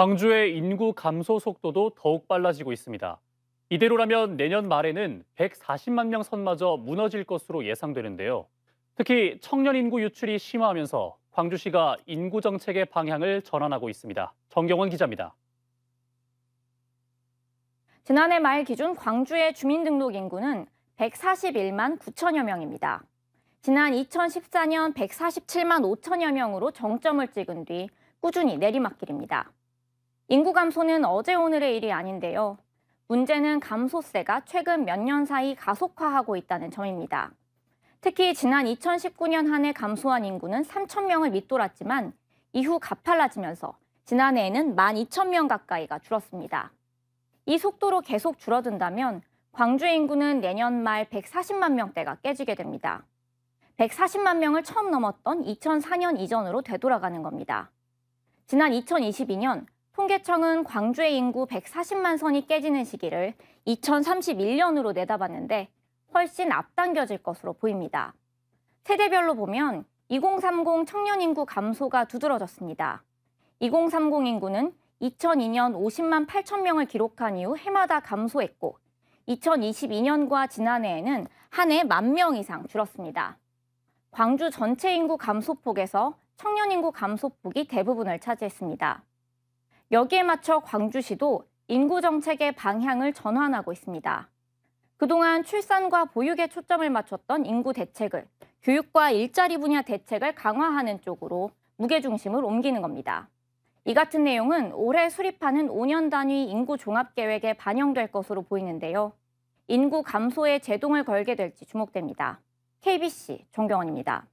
광주의 인구 감소 속도도 더욱 빨라지고 있습니다. 이대로라면 내년 말에는 140만 명 선마저 무너질 것으로 예상되는데요. 특히 청년 인구 유출이 심화하면서 광주시가 인구 정책의 방향을 전환하고 있습니다. 정경원 기자입니다. 지난해 말 기준 광주의 주민등록 인구는 141만 9천여 명입니다. 지난 2014년 147만 5천여 명으로 정점을 찍은 뒤 꾸준히 내리막길입니다. 인구 감소는 어제 오늘의 일이 아닌데요. 문제는 감소세가 최근 몇 년 사이 가속화하고 있다는 점입니다. 특히 지난 2019년 한 해 감소한 인구는 3천 명을 밑돌았지만 이후 가팔라지면서 지난해에는 12,000명 가까이가 줄었습니다. 이 속도로 계속 줄어든다면 광주 인구는 내년 말 140만 명대가 깨지게 됩니다. 140만 명을 처음 넘었던 2004년 이전으로 되돌아가는 겁니다. 지난 2022년 통계청은 광주의 인구 140만 선이 깨지는 시기를 2031년으로 내다봤는데 훨씬 앞당겨질 것으로 보입니다. 세대별로 보면 2030 청년 인구 감소가 두드러졌습니다. 2030 인구는 2002년 50만 8천 명을 기록한 이후 해마다 감소했고 2022년과 지난해에는 한 해 만 명 이상 줄었습니다. 광주 전체 인구 감소폭에서 청년 인구 감소폭이 대부분을 차지했습니다. 여기에 맞춰 광주시도 인구 정책의 방향을 전환하고 있습니다. 그동안 출산과 보육에 초점을 맞췄던 인구 대책을 교육과 일자리 분야 대책을 강화하는 쪽으로 무게중심을 옮기는 겁니다. 이 같은 내용은 올해 수립하는 5년 단위 인구 종합계획에 반영될 것으로 보이는데요. 인구 감소에 제동을 걸게 될지 주목됩니다. KBC 정경원입니다.